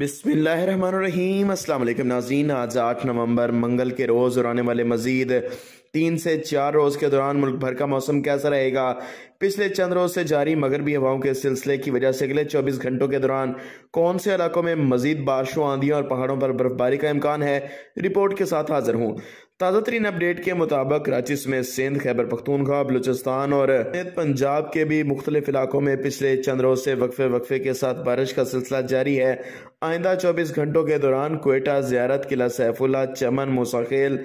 बिसमीम अल्लाम नाजीन आज आठ नवंबर मंगल के रोज़ और आने वाले मज़ीद तीन से चार रोज़ के दौरान मुल्क भर का मौसम कैसा रहेगा पिछले चंद रोज़ से जारी मगरबी हवाओं के सिलसिले की वजह से अगले चौबीस घंटों के दौरान कौन से इलाकों में मजीद बारिशों आंधियों और पहाड़ों पर बर्फबारी का इम्कान है रिपोर्ट के साथ हाजिर हूँ ताज़ा तरीन अपडेट के मुताबिक कराची समेत सिंध खैबर पख्तूनखा बलूचिस्तान और पंजाब के भी मुख्तलिफ इलाकों में पिछले चंद रोज से वक्फे वक्फे के साथ बारिश का सिलसिला जारी है आइंदा चौबीस घंटों के दौरान कोयटा ज्यारत किला सैफुल्ला चमन मुसाखेल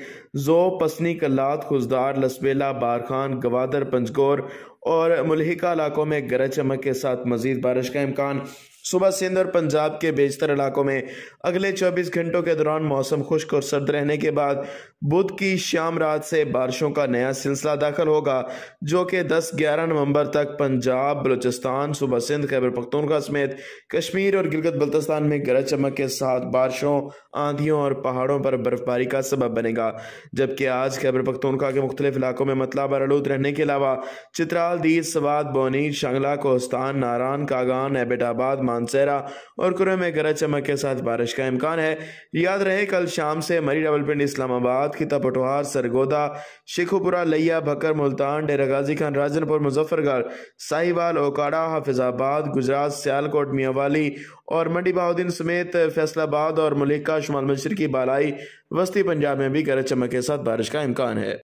जो पसनी कल्लात खुजदार लसबेला बारखान गवादर पंचगोर और मुलहिका इलाकों में गरज चमक के साथ मजीद बारिश का इम्कान सुबह सिंध और पंजाब के बेशतर इलाकों में अगले 24 घंटों के दौरान मौसम खुश्क और सर्द रहने के बाद बुध की शाम रात से बारिशों का नया सिलसिला दाखिल होगा जो कि 10-11 नवंबर तक पंजाब बलूचिस्तान सुबह सिंध खैबर पख्तूनखा समेत कश्मीर और गिलगत बल्तिस्तान में गरज चमक के साथ बारिशों आंधियों और पहाड़ों पर बर्फबारी का सबब बनेगा जबकि आज खैबर पख्तूनखा के मुख्तलिफ इलाकों में मतला आलूद रहने के अलावा चित्राल दीज सवाद बोनीर शंगला कोस्तान नारान कागान एबेटाबाद मान आसमान सहरा और कुरे में गरज चमक के साथ बारिश का इम्कान है याद रहे कल शाम से मरी रावलपिंड इस्लामाबाद खिता पटवार सरगोदा शेखुपुरा लिया भकर मुल्तान डेरा गाजी खान राजनपुर मुजफ्फरगढ़ साहिवाल ओकाड़ा हाफिजाबाद गुजरात सियालकोट मियावाली और मंडी बहाउद्दीन समेत फैसलाबाद और मलिका शुमाल मशर की बालाई वस्ती पंजाब में भी गरज चमक के साथ बारिश का इम्कान है